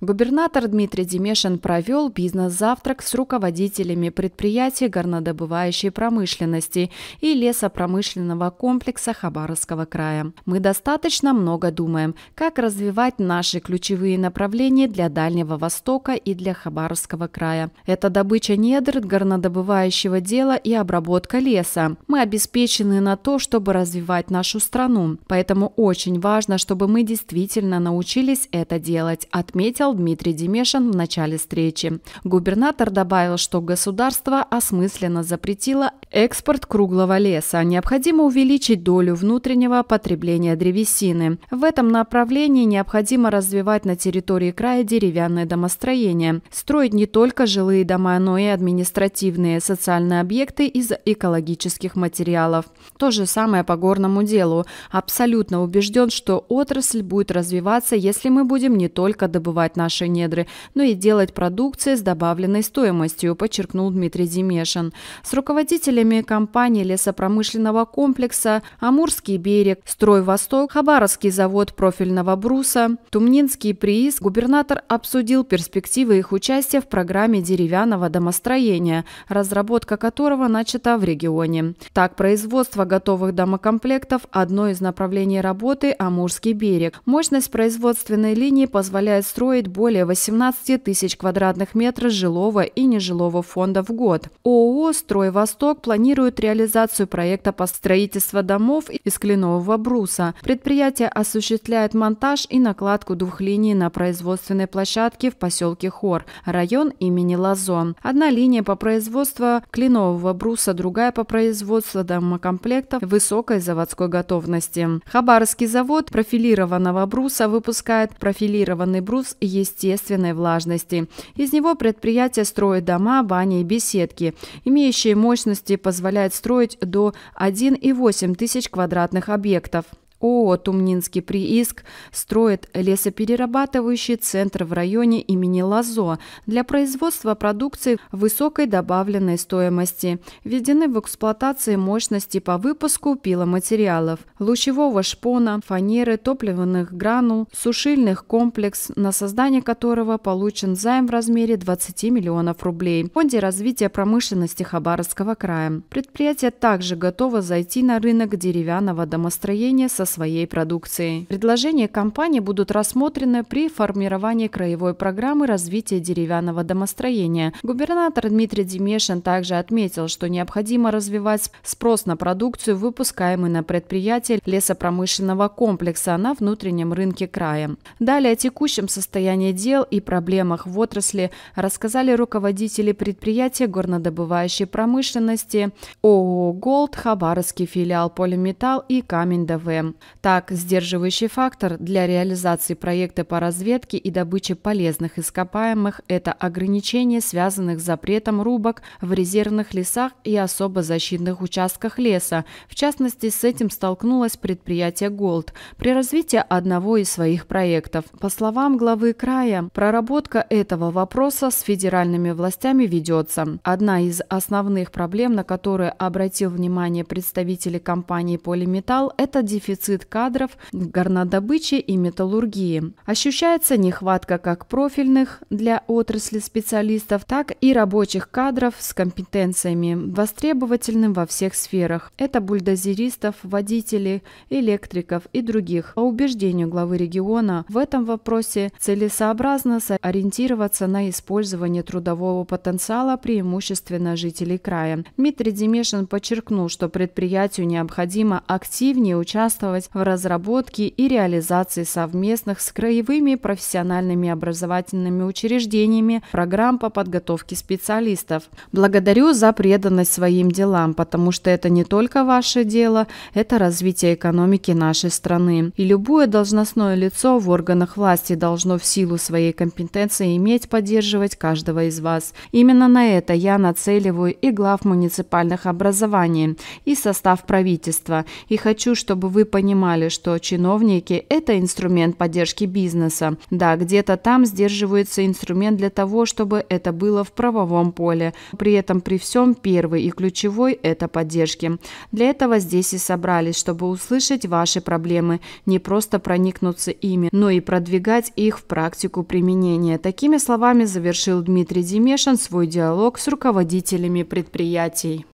Губернатор Дмитрий Демешин провел бизнес-завтрак с руководителями предприятий горнодобывающей промышленности и лесопромышленного комплекса Хабаровского края. Мы достаточно много думаем, как развивать наши ключевые направления для Дальнего Востока и для Хабаровского края. Это добыча недр, горнодобывающего дела и обработка леса. Мы обеспечены на то, чтобы развивать нашу страну. Поэтому очень важно, чтобы мы действительно научились это делать, отметил отметил Дмитрий Демешин в начале встречи. Губернатор добавил, что государство осмысленно запретило экспорт круглого леса. Необходимо увеличить долю внутреннего потребления древесины. В этом направлении необходимо развивать на территории края деревянное домостроение, строить не только жилые дома, но и административные социальные объекты из экологических материалов. То же самое по горному делу. Абсолютно убежден, что отрасль будет развиваться, если мы будем не только добывать добывать наши недры, но ну и делать продукцию с добавленной стоимостью, подчеркнул Дмитрий Демешин. С руководителями компании лесопромышленного комплекса Амурский берег, Строй Восток, Хабаровский завод профильного бруса, Тумнинский приз губернатор обсудил перспективы их участия в программе деревянного домостроения, разработка которого начата в регионе. Так, производство готовых домокомплектов – одно из направлений работы «Амурский берег». Мощность производственной линии позволяет строить строит более 18 тысяч квадратных метров жилого и нежилого фонда в год. ООО «Стройвосток» планирует реализацию проекта по строительству домов из кленового бруса. Предприятие осуществляет монтаж и накладку двух линий на производственной площадке в поселке Хор, район имени Лазон. Одна линия по производству кленового бруса, другая по производству домокомплектов высокой заводской готовности. Хабаровский завод профилированного бруса выпускает профилированный брус естественной влажности. Из него предприятие строит дома, бани и беседки. Имеющие мощности позволяют строить до 1,8 тысяч квадратных объектов. ООО «Тумнинский прииск» строит лесоперерабатывающий центр в районе имени Лазо для производства продукции высокой добавленной стоимости. Введены в эксплуатации мощности по выпуску пиломатериалов, лучевого шпона, фанеры, топливных гранул, сушильных комплекс, на создание которого получен займ в размере 20 миллионов рублей в фонде развития промышленности Хабаровского края. Предприятие также готово зайти на рынок деревянного домостроения со своей продукцией. Предложения компании будут рассмотрены при формировании краевой программы развития деревянного домостроения. Губернатор Дмитрий Демешин также отметил, что необходимо развивать спрос на продукцию, выпускаемую на предприятии лесопромышленного комплекса на внутреннем рынке края. Далее о текущем состоянии дел и проблемах в отрасли рассказали руководители предприятия горнодобывающей промышленности ООО «Голд», Хабаровский филиал «Полиметалл» и «Камень ДВМ. Так, сдерживающий фактор для реализации проекта по разведке и добыче полезных ископаемых – это ограничения, связанных с запретом рубок в резервных лесах и особо защитных участках леса. В частности, с этим столкнулось предприятие «Голд» при развитии одного из своих проектов. По словам главы края, проработка этого вопроса с федеральными властями ведется. Одна из основных проблем, на которые обратил внимание представители компании «Полиметалл» – это дефицит дефицит кадров горнодобычи и металлургии. Ощущается нехватка как профильных для отрасли специалистов, так и рабочих кадров с компетенциями, востребовательным во всех сферах. Это бульдозеристов, водителей, электриков и других. По убеждению главы региона, в этом вопросе целесообразно ориентироваться на использование трудового потенциала преимущественно жителей края. Дмитрий Демешин подчеркнул, что предприятию необходимо активнее участвовать участвовать в разработке и реализации совместных с краевыми профессиональными образовательными учреждениями программ по подготовке специалистов. Благодарю за преданность своим делам, потому что это не только ваше дело, это развитие экономики нашей страны. И любое должностное лицо в органах власти должно в силу своей компетенции иметь поддерживать каждого из вас. Именно на это я нацеливаю и глав муниципальных образований, и состав правительства. И хочу, чтобы вы понимали, понимали, что чиновники – это инструмент поддержки бизнеса. Да, где-то там сдерживается инструмент для того, чтобы это было в правовом поле. При этом при всем первый и ключевой – это поддержки. Для этого здесь и собрались, чтобы услышать ваши проблемы, не просто проникнуться ими, но и продвигать их в практику применения. Такими словами завершил Дмитрий Демешин свой диалог с руководителями предприятий.